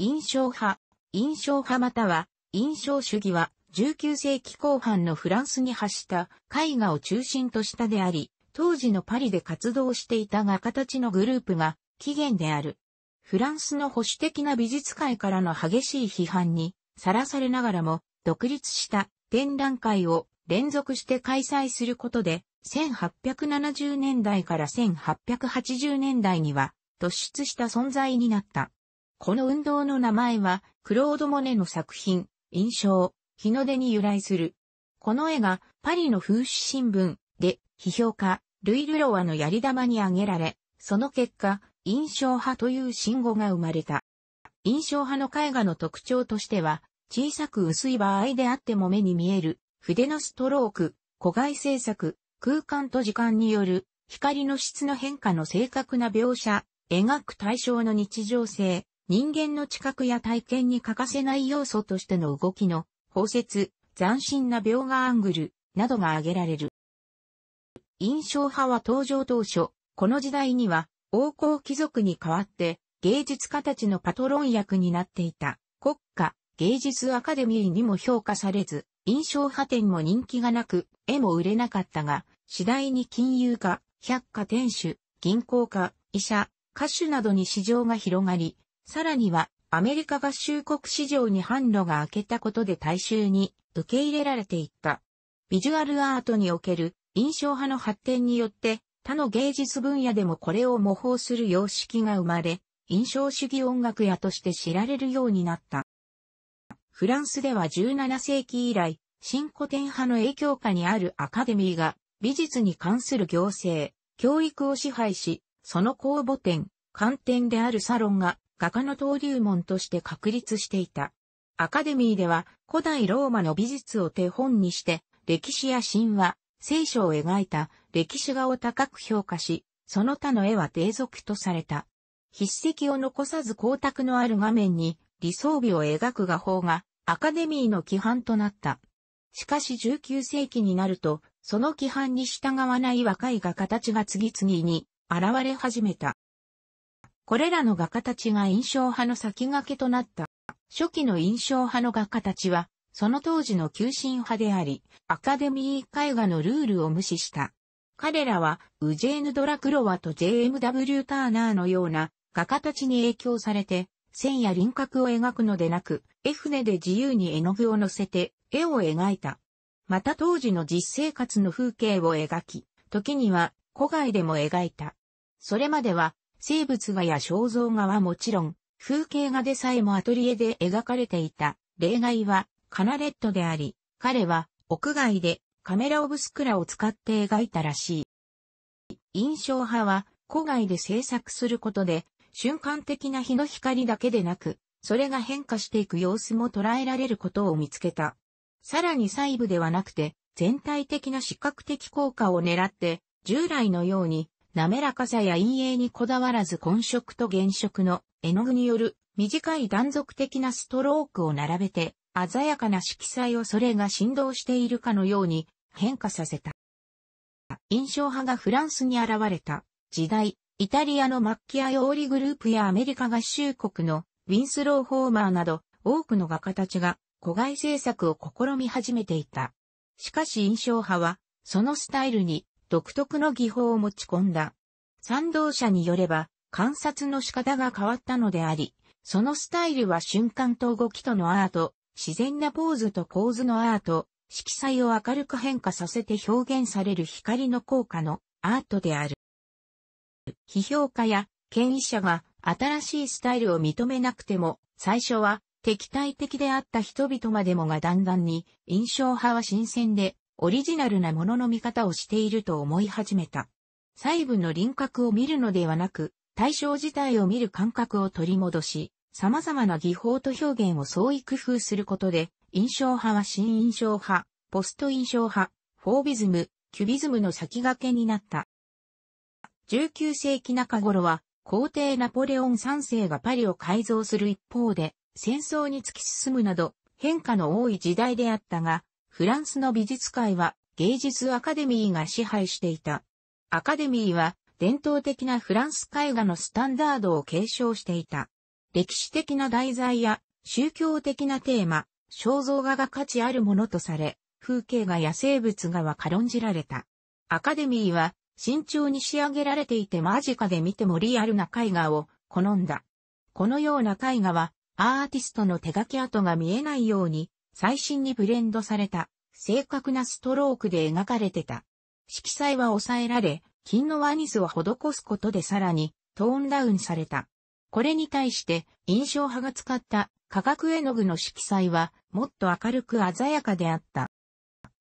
印象派、印象派または印象主義は19世紀後半のフランスに発した絵画を中心としたであり、当時のパリで活動していた画家たちのグループが起源である。フランスの保守的な美術界からの激しい批判にさらされながらも独立した展覧会を連続して開催することで1870年代から1880年代には突出した存在になった。この運動の名前は、クロード・モネの作品、印象、日の出に由来する。この絵が、パリの風刺新聞で、批評家、ルイ・ルロワのやり玉に挙げられ、その結果、印象派という信号が生まれた。印象派の絵画の特徴としては、小さく薄い場合であっても目に見える、筆のストローク、古外制作、空間と時間による、光の質の変化の正確な描写、描く対象の日常性、人間の知覚や体験に欠かせない要素としての動きの、包摂、斬新な描画アングル、などが挙げられる。印象派は登場当初、この時代には、王侯貴族に代わって、芸術家たちのパトロン役になっていた、国家、芸術アカデミーにも評価されず、印象派展も人気がなく、絵も売れなかったが、次第に金融家、百貨店主、銀行家、医者、歌手などに市場が広がり、さらには、アメリカ合衆国市場に販路が開けたことで大衆に受け入れられていった。ビジュアルアートにおける印象派の発展によって他の芸術分野でもこれを模倣する様式が生まれ、印象主義音楽屋として知られるようになった。フランスでは17世紀以来、新古典派の影響下にあるアカデミーが美術に関する行政、教育を支配し、その公募展、観点であるサロンが画家の登竜門として確立していた。アカデミーでは古代ローマの美術を手本にして歴史や神話、聖書を描いた歴史画を高く評価し、その他の絵は低俗とされた。筆跡を残さず光沢のある画面に理想美を描く画法がアカデミーの規範となった。しかし19世紀になると、その規範に従わない若い画家たちが次々に現れ始めた。これらの画家たちが印象派の先駆けとなった。初期の印象派の画家たちは、その当時の急進派であり、アカデミー絵画のルールを無視した。彼らは、ウジェーヌ・ドラクロワと JMW ターナーのような画家たちに影響されて、線や輪郭を描くのでなく、絵船で自由に絵の具を乗せて、絵を描いた。また当時の実生活の風景を描き、時には、古外でも描いた。それまでは、生物画や肖像画はもちろん、風景画でさえもアトリエで描かれていた。例外は、カナレットであり、彼は屋外でカメラオブスクラを使って描いたらしい。印象派は、古外で制作することで、瞬間的な日の光だけでなく、それが変化していく様子も捉えられることを見つけた。さらに細部ではなくて、全体的な視覚的効果を狙って、従来のように滑らかさや陰影にこだわらず混色と原色の絵の具による短い断続的なストロークを並べて鮮やかな色彩をそれが振動しているかのように変化させた。印象派がフランスに現れた時代、イタリアのマッキアヨーリグループやアメリカ合衆国のウィンスロー・ホーマーなど多くの画家たちが古外制作を試み始めていた。しかし印象派はそのスタイルに独特の技法を持ち込んだ。賛同者によれば、観察の仕方が変わったのであり、そのスタイルは瞬間と動きとのアート、自然なポーズと構図のアート、色彩を明るく変化させて表現される光の効果のアートである。批評家や権威者が新しいスタイルを認めなくても、最初は敵対的であった人々までもがだんだんに印象派は新鮮でオリジナルなものの見方をしていると思い始めた。細部の輪郭を見るのではなく、対象自体を見る感覚を取り戻し、様々な技法と表現を創意工夫することで、印象派は新印象派、ポスト印象派、フォービズム、キュビズムの先駆けになった。19世紀中頃は、皇帝ナポレオン3世がパリを改造する一方で、戦争に突き進むなど、変化の多い時代であったが、フランスの美術界は芸術アカデミーが支配していた。アカデミーは伝統的なフランス絵画のスタンダードを継承していた。歴史的な題材や宗教的なテーマ、肖像画が価値あるものとされ、風景画や生物画は軽んじられた。アカデミーは慎重に仕上げられていて間近で見てもリアルな絵画を好んだ。このような絵画はアーティストの手書き跡が見えないように最新にブレンドされた、正確なストロークで描かれてた。色彩は抑えられ、金のワニスを施すことでさらに、トーンダウンされた。これに対して、印象派が使った化学絵の具の色彩は、もっと明るく鮮やかであった。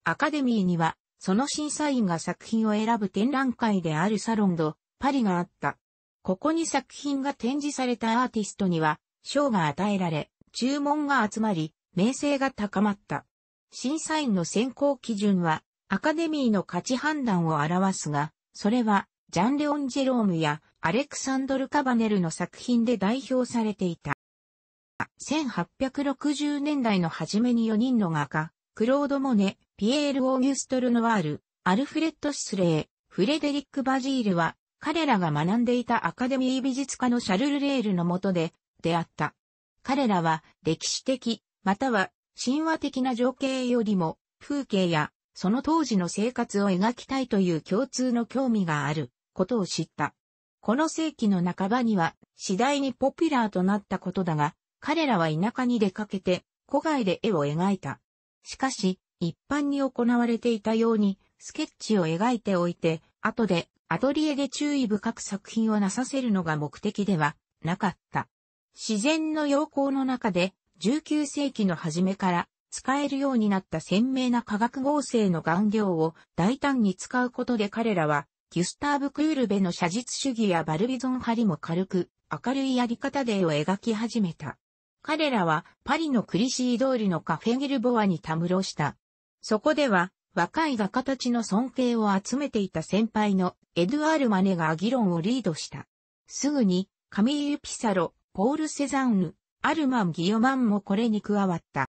アカデミーには、その審査員が作品を選ぶ展覧会であるサロンド、パリがあった。ここに作品が展示されたアーティストには、賞が与えられ、注文が集まり、名声が高まった。審査員の選考基準は、アカデミーの価値判断を表すが、それは、ジャン・レオン・ジェロームやアレクサンドル・カバネルの作品で代表されていた。1860年代の初めに4人の画家、クロード・モネ、ピエール・オーギュストル・ノワール、アルフレッド・シスレー、フレデリック・バジールは、彼らが学んでいたアカデミー美術家のシャルル・レールの下で出会った。彼らは歴史的、または神話的な情景よりも風景やその当時の生活を描きたいという共通の興味があることを知った。この世紀の半ばには次第にポピュラーとなったことだが、彼らは田舎に出かけて古外で絵を描いた。しかし、一般に行われていたようにスケッチを描いておいて、後でアトリエで注意深く作品をなさせるのが目的ではなかった。自然の陽光の中で19世紀の初めから使えるようになった鮮明な化学合成の顔料を大胆に使うことで彼らは、ギュスターブ・クールベの写実主義やバルビゾンハリも軽く、明るいやり方で絵を描き始めた。彼らはパリのクリシー通りのカフェギルボアにたむろした。そこでは若い画家たちの尊敬を集めていた先輩のエドゥアール・マネが議論をリードした。すぐにカミーユ・ピサロ、ポール・セザンヌ、アルマン・ギヨマンもこれに加わった。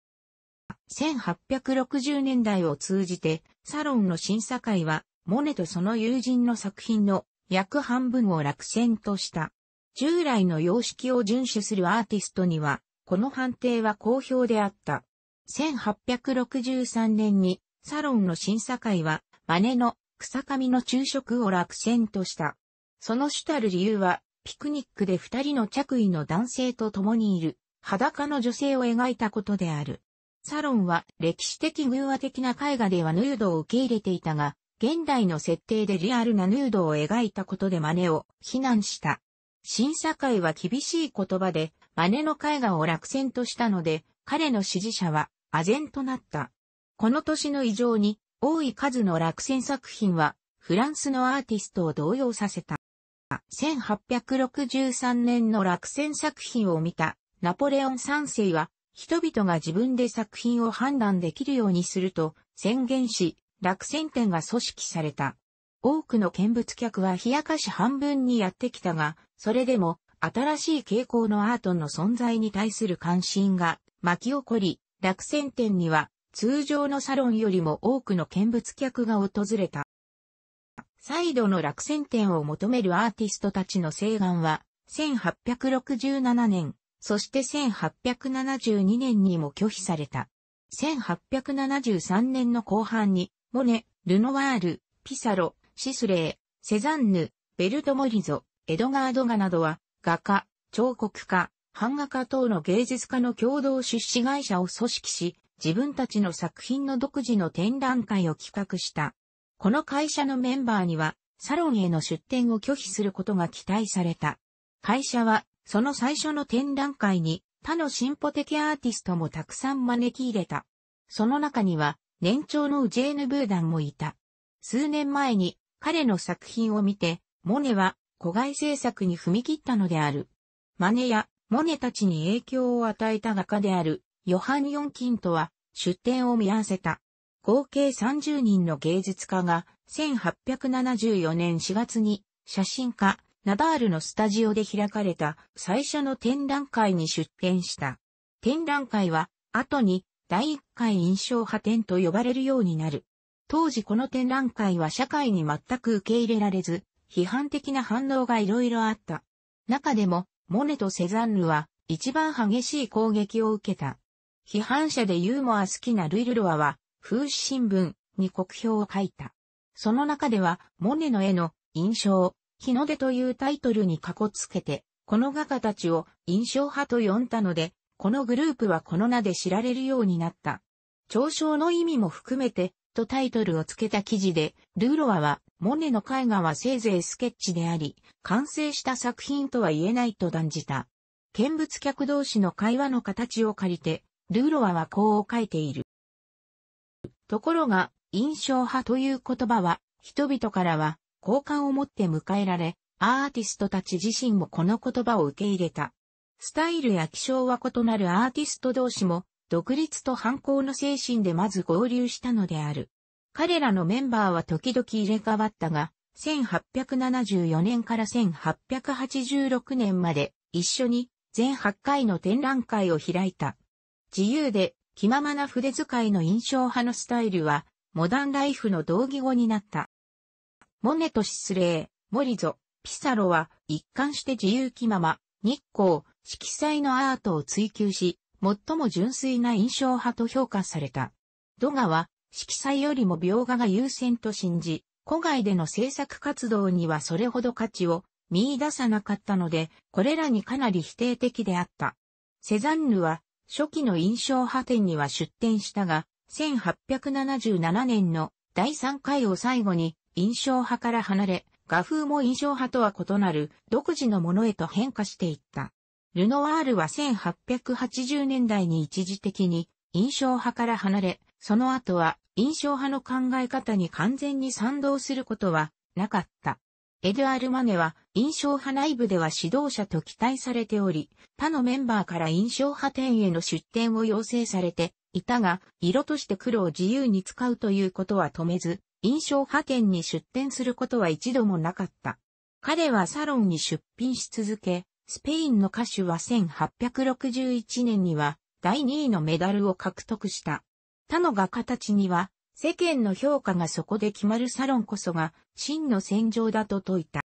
1860年代を通じて、サロンの審査会は、モネとその友人の作品の約半分を落選とした。従来の様式を遵守するアーティストには、この判定は好評であった。1863年に、サロンの審査会は、マネの草上の昼食を落選とした。その主たる理由は、ピクニックで二人の着衣の男性と共にいる、裸の女性を描いたことである。サロンは歴史的偶話的な絵画ではヌードを受け入れていたが、現代の設定でリアルなヌードを描いたことで真似を非難した。審査会は厳しい言葉で、真似の絵画を落選としたので、彼の支持者は、唖然となった。この年の異常に、多い数の落選作品は、フランスのアーティストを動揺させた。1863年の落選作品を見たナポレオン三世は、人々が自分で作品を判断できるようにすると宣言し、落選展が組織された。多くの見物客は冷やかし半分にやってきたが、それでも新しい傾向のアートの存在に対する関心が巻き起こり、落選展には通常のサロンよりも多くの見物客が訪れた。再度の落選点を求めるアーティストたちの請願は、1867年、そして1872年にも拒否された。1873年の後半に、モネ、ルノワール、ピサロ、シスレー、セザンヌ、ベルトモリゾ、エドガードガなどは、画家、彫刻家、版画家等の芸術家の共同出資会社を組織し、自分たちの作品の独自の展覧会を企画した。この会社のメンバーには、サロンへの出展を拒否することが期待された。会社は、その最初の展覧会に、他の進歩的アーティストもたくさん招き入れた。その中には、年長のジェーヌ・ブーダンもいた。数年前に、彼の作品を見て、モネは、子外制作に踏み切ったのである。マネや、モネたちに影響を与えた画家である、ヨハン・ヨン・キントは、出展を見合わせた。合計30人の芸術家が1874年4月に写真家ナダールのスタジオで開かれた最初の展覧会に出展した。展覧会は後に第1回印象派展と呼ばれるようになる。当時この展覧会は社会に全く受け入れられず、批判的な反応が色々あった。中でも、モネとセザンヌは一番激しい攻撃を受けた。批判者でユーモア好きなルイルロアは風刺新聞に国評を書いた。その中では、モネの絵の印象、日の出というタイトルに囲こつけて、この画家たちを印象派と呼んだので、このグループはこの名で知られるようになった。嘲笑の意味も含めて、とタイトルをつけた記事で、ルーロアは、モネの絵画はせいぜいスケッチであり、完成した作品とは言えないと断じた。見物客同士の会話の形を借りて、ルーロアはこう書いている。ところが、印象派という言葉は、人々からは、好感を持って迎えられ、アーティストたち自身もこの言葉を受け入れた。スタイルや気象は異なるアーティスト同士も、独立と反抗の精神でまず合流したのである。彼らのメンバーは時々入れ替わったが、1874年から1886年まで一緒に全8回の展覧会を開いた。自由で気ままな筆遣いの印象派のスタイルは、モダンライフの同義語になった。モネとシスレー、モリゾ、ピサロは一貫して自由気まま、日光、色彩のアートを追求し、最も純粋な印象派と評価された。ドガは、色彩よりも描画が優先と信じ、古外での制作活動にはそれほど価値を見出さなかったので、これらにかなり否定的であった。セザンヌは初期の印象派展には出展したが、1877年の第3回を最後に印象派から離れ、画風も印象派とは異なる独自のものへと変化していった。ルノワールは1880年代に一時的に印象派から離れ、その後は印象派の考え方に完全に賛同することはなかった。エドアル・マネは印象派内部では指導者と期待されており、他のメンバーから印象派店への出店を要請されていたが、色として黒を自由に使うということは止めず、印象派店に出店することは一度もなかった。彼はサロンに出品し続け、スペインの歌手は1861年には第2位のメダルを獲得した。他の画家たちには世間の評価がそこで決まるサロンこそが真の戦場だと説いた。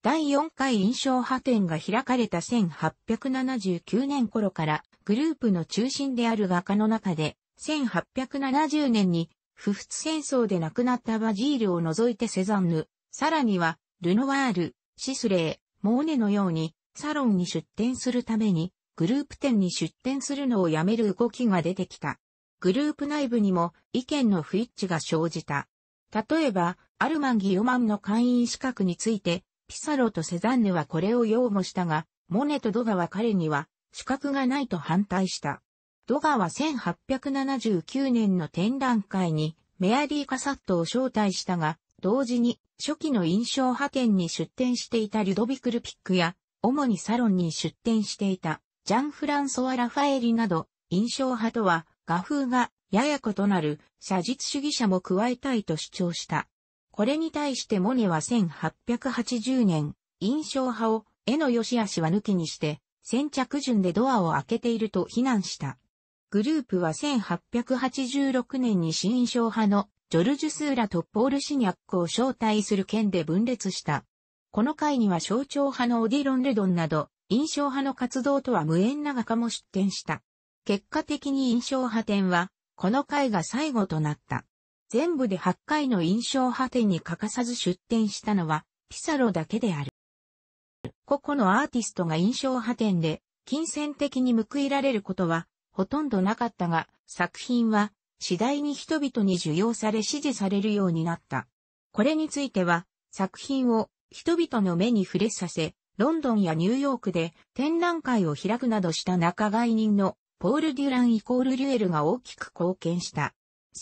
第4回印象派展が開かれた1879年頃からグループの中心である画家の中で1870年に不仏戦争で亡くなったバジールを除いてセザンヌ、さらにはルノワール、シスレー、モーネのようにサロンに出展するためにグループ展に出展するのをやめる動きが出てきた。グループ内部にも意見の不一致が生じた。例えば、アルマン・ギオマンの会員資格について、ピサロとセザンヌはこれを擁護したが、モネとドガは彼には資格がないと反対した。ドガは1879年の展覧会にメアリー・カサットを招待したが、同時に初期の印象派展に出展していたリュドビクルピックや、主にサロンに出展していたジャン・フランソワ・ラファエリなど、印象派とは画風がやや異なる写実主義者も加えたいと主張した。これに対してモネは1880年、印象派を絵の良し悪しは抜きにして、先着順でドアを開けていると非難した。グループは1886年に新印象派のジョルジュ・スーラとポール・シニャックを招待する件で分裂した。この回には象徴派のオディロン・レドンなど、印象派の活動とは無縁な画家も出展した。結果的に印象派展は、この回が最後となった。全部で8回の印象派展に欠かさず出展したのは、ピサロだけである。個々のアーティストが印象派展で、金銭的に報いられることは、ほとんどなかったが、作品は、次第に人々に受容され支持されるようになった。これについては、作品を人々の目に触れさせ、ロンドンやニューヨークで展覧会を開くなどした仲買人のポール・デュランイコール・リュエルが大きく貢献した。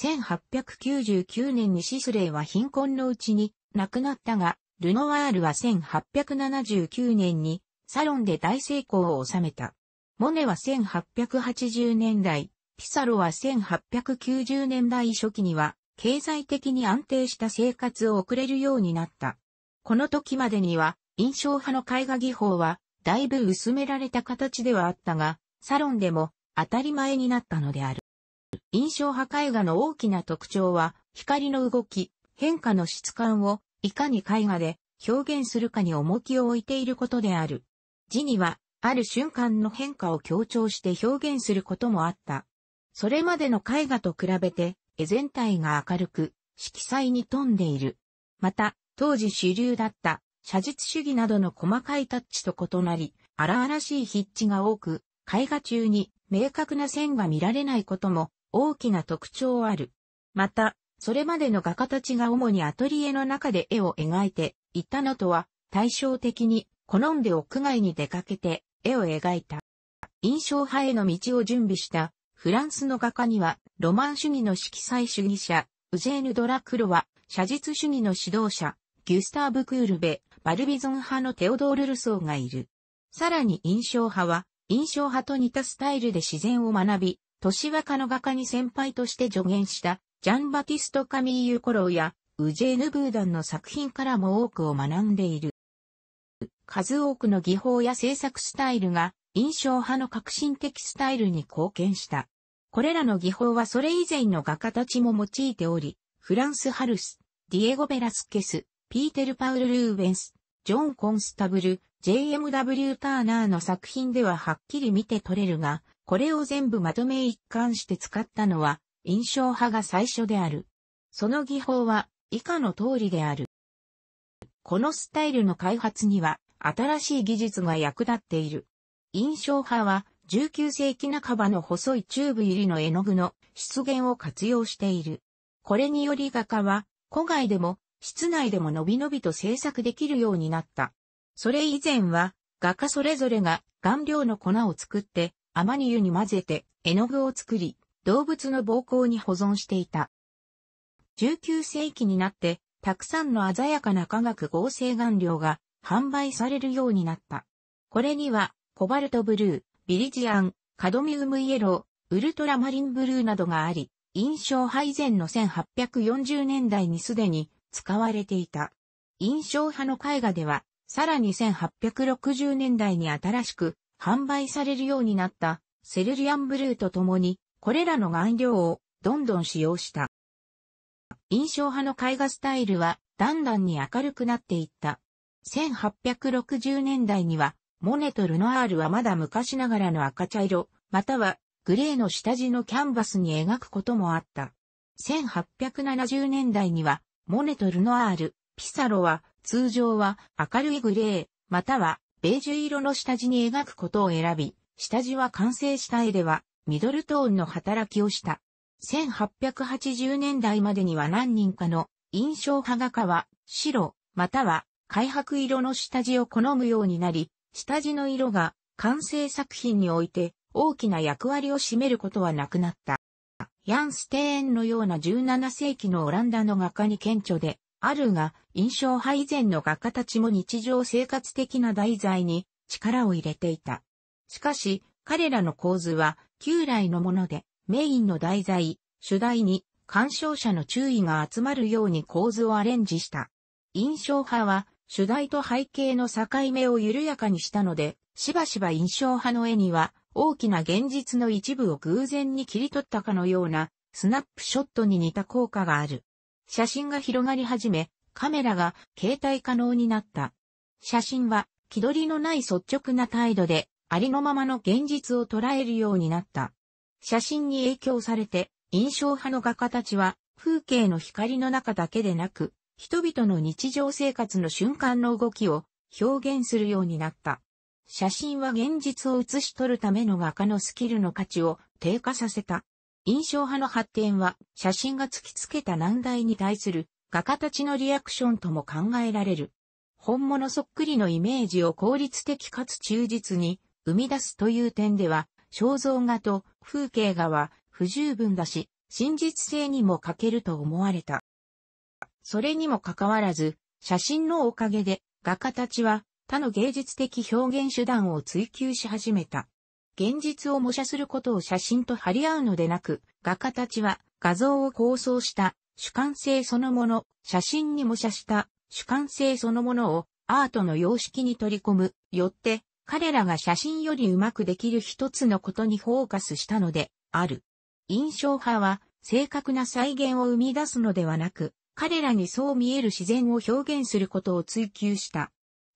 1899年にシスレイは貧困のうちに亡くなったが、ルノワールは1879年にサロンで大成功を収めた。モネは1880年代、ピサロは1890年代初期には経済的に安定した生活を送れるようになった。この時までには印象派の絵画技法はだいぶ薄められた形ではあったが、サロンでも当たり前になったのである。印象派絵画の大きな特徴は、光の動き、変化の質感を、いかに絵画で表現するかに重きを置いていることである。字には、ある瞬間の変化を強調して表現することもあった。それまでの絵画と比べて、絵全体が明るく、色彩に富んでいる。また、当時主流だった写実主義などの細かいタッチと異なり、荒々しい筆致が多く、絵画中に明確な線が見られないことも大きな特徴ある。また、それまでの画家たちが主にアトリエの中で絵を描いていったのとは対照的に好んで屋外に出かけて絵を描いた。印象派への道を準備したフランスの画家にはロマン主義の色彩主義者、ウジェーヌ・ドラクロワ、写実主義の指導者、ギュスターブ・クールベ、バルビゾン派のテオドール・ルソーがいる。さらに印象派は印象派と似たスタイルで自然を学び、年若の画家に先輩として助言したジャンバティスト・カミーユ・コローやウジェーヌ・ブーダンの作品からも多くを学んでいる。数多くの技法や制作スタイルが印象派の革新的スタイルに貢献した。これらの技法はそれ以前の画家たちも用いており、フランス・ハルス、ディエゴ・ベラスケス、ピーテル・パウル・ルーベンス、ジョン・コンスタブル、JMW ターナーの作品でははっきり見て取れるが、これを全部まとめ一貫して使ったのは、印象派が最初である。その技法は、以下の通りである。このスタイルの開発には、新しい技術が役立っている。印象派は、19世紀半ばの細いチューブ入りの絵の具の出現を活用している。これにより画家は、古外でも室内でものびのびと制作できるようになった。それ以前は、画家それぞれが顔料の粉を作って、アマニ油に混ぜて絵の具を作り、動物の膀胱に保存していた。19世紀になって、たくさんの鮮やかな化学合成顔料が販売されるようになった。これには、コバルトブルー、ビリジアン、カドミウムイエロー、ウルトラマリンブルーなどがあり、印象配膳の1840年代にすでに使われていた。印象派の絵画では、さらに1860年代に新しく販売されるようになったセルリアンブルーと共に、これらの顔料をどんどん使用した。印象派の絵画スタイルはだんだんに明るくなっていった。1860年代には、モネとルノアールはまだ昔ながらの赤茶色、またはグレーの下地のキャンバスに描くこともあった。1870年代には、モネとルノアール、ピサロは通常は明るいグレー、またはベージュ色の下地に描くことを選び、下地は完成した絵ではミドルトーンの働きをした。1880年代までには何人かの印象派画家は白、または開白色の下地を好むようになり、下地の色が完成作品において大きな役割を占めることはなくなった。ヤン・ステーンのような17世紀のオランダの画家に顕著で、あるが、印象派以前の画家たちも日常生活的な題材に力を入れていた。しかし、彼らの構図は旧来のもので、メインの題材、主題に鑑賞者の注意が集まるように構図をアレンジした。印象派は主題と背景の境目を緩やかにしたので、しばしば印象派の絵には大きな現実の一部を偶然に切り取ったかのようなスナップショットに似た効果がある。写真が広がり始め、カメラが携帯可能になった。写真は気取りのない率直な態度でありのままの現実を捉えるようになった。写真に影響されて印象派の画家たちは風景の光の中だけでなく人々の日常生活の瞬間の動きを表現するようになった。写真は現実を写し取るための画家のスキルの価値を低下させた。印象派の発展は写真が突きつけた難題に対する画家たちのリアクションとも考えられる。本物そっくりのイメージを効率的かつ忠実に生み出すという点では、肖像画と風景画は不十分だし、真実性にも欠けると思われた。それにもかかわらず、写真のおかげで画家たちは他の芸術的表現手段を追求し始めた。現実を模写することを写真と張り合うのでなく、画家たちは画像を構想した主観性そのもの、写真に模写した主観性そのものをアートの様式に取り込む、よって彼らが写真よりうまくできる一つのことにフォーカスしたのである。印象派は正確な再現を生み出すのではなく、彼らにそう見える自然を表現することを追求した。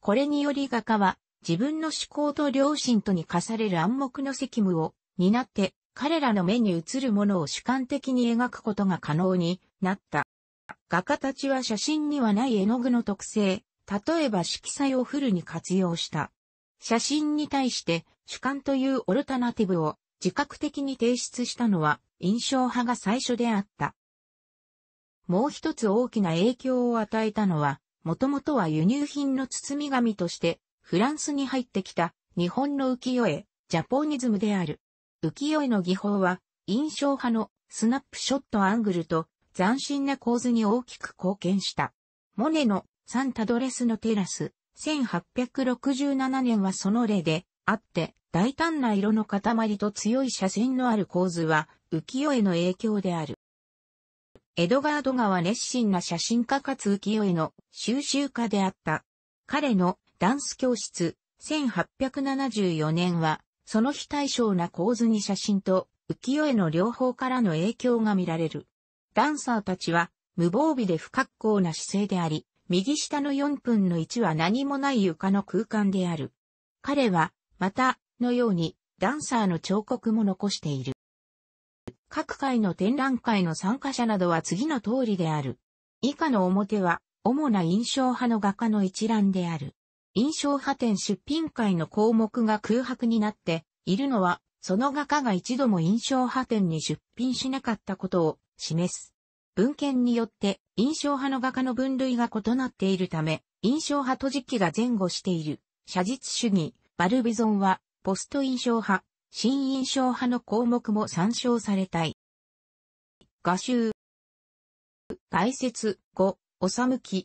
これにより画家は自分の思考と良心とに課される暗黙の責務を担って彼らの目に映るものを主観的に描くことが可能になった。画家たちは写真にはない絵の具の特性、例えば色彩をフルに活用した。写真に対して主観というオルタナティブを自覚的に提出したのは印象派が最初であった。もう一つ大きな影響を与えたのはもともとは輸入品の包み紙として、フランスに入ってきた日本の浮世絵、ジャポニズムである。浮世絵の技法は、印象派のスナップショットアングルと斬新な構図に大きく貢献した。モネのサンタドレスのテラス、1867年はその例であって、大胆な色の塊と強い斜線のある構図は浮世絵の影響である。エドガード川熱心な写真家かつ浮世絵の収集家であった。彼のダンス教室、1874年は、その非対称な構図に写真と浮世絵の両方からの影響が見られる。ダンサーたちは無防備で不格好な姿勢であり、右下の4分の1は何もない床の空間である。彼は、また、のように、ダンサーの彫刻も残している。各回の展覧会の参加者などは次の通りである。以下の表は、主な印象派の画家の一覧である。印象派展出品会の項目が空白になっているのは、その画家が一度も印象派展に出品しなかったことを示す。文献によって印象派の画家の分類が異なっているため、印象派と時期が前後している。写実主義、バルビゾンは、ポスト印象派、新印象派の項目も参照されたい。画集。解説5、おさむき、